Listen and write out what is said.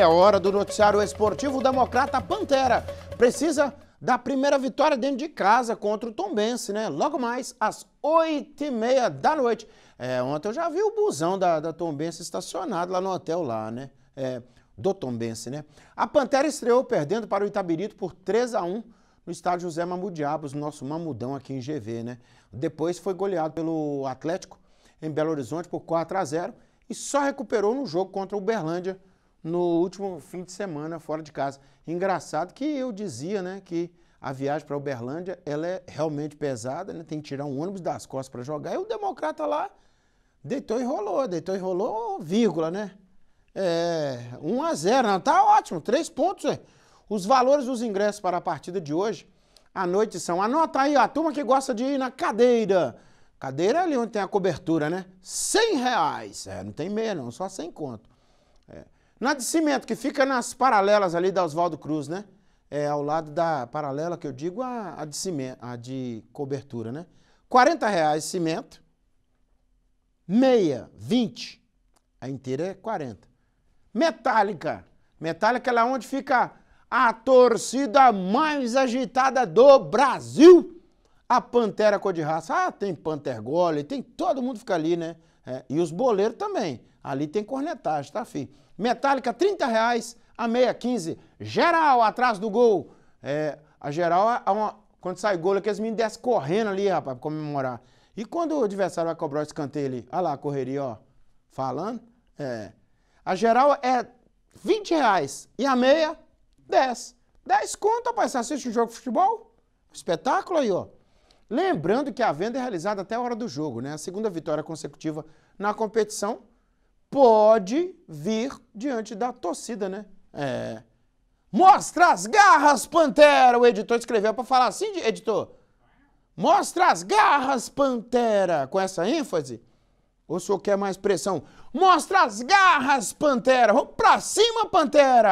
É hora do noticiário esportivo o democrata Pantera. Precisa da primeira vitória dentro de casa contra o Tombense, né? Logo mais às oito e meia da noite. É, ontem eu já vi o busão da, da Tombense estacionado lá no hotel lá, né? É, do Tombense, né? A Pantera estreou perdendo para o Itabirito por 3 a 1 no estádio José Mamudiabos, nosso mamudão aqui em GV, né? Depois foi goleado pelo Atlético em Belo Horizonte por 4 a 0 e só recuperou no jogo contra o Uberlândia, no último fim de semana fora de casa. Engraçado que eu dizia, né, que a viagem para Uberlândia ela é realmente pesada, né? Tem que tirar um ônibus das costas para jogar. E o democrata lá deitou e rolou, deitou e rolou, vírgula, né? É, 1 a 0, não, tá ótimo, três pontos. É. Os valores dos ingressos para a partida de hoje à noite são. Anota aí, a turma que gosta de ir na cadeira. Cadeira é ali onde tem a cobertura, né? 100 reais. É, não tem meia, não, só 100 conto. É. Na de cimento, que fica nas paralelas ali da Oswaldo Cruz, né? É, ao lado da paralela que eu digo, a, a de cimento, a de cobertura, né? 40 reais cimento, meia, 20, a inteira é 40. Metálica, metálica é lá onde fica a torcida mais agitada do Brasil. A pantera cor de raça, ah, tem pantergole, tem todo mundo fica ali, né? É, e os boleiros também. Ali tem cornetagem, tá, filho? Metálica, 30 reais, a meia, 15. Geral, atrás do gol. É, a geral é uma, Quando sai gol, é que eles descem correndo ali, rapaz, pra comemorar. E quando o adversário vai cobrar o escanteio ali? Olha lá a correria, ó. Falando. É. A geral é 20 reais e a meia, 10. 10 conto, rapaz. Você assiste um jogo de futebol? Espetáculo aí, ó. Lembrando que a venda é realizada até a hora do jogo, né? A segunda vitória consecutiva na competição pode vir diante da torcida, né? É. Mostra as garras, Pantera! O editor escreveu para falar assim, editor. Mostra as garras, Pantera! Com essa ênfase? Ou o senhor quer mais pressão? Mostra as garras, Pantera! Vamos pra cima, Pantera!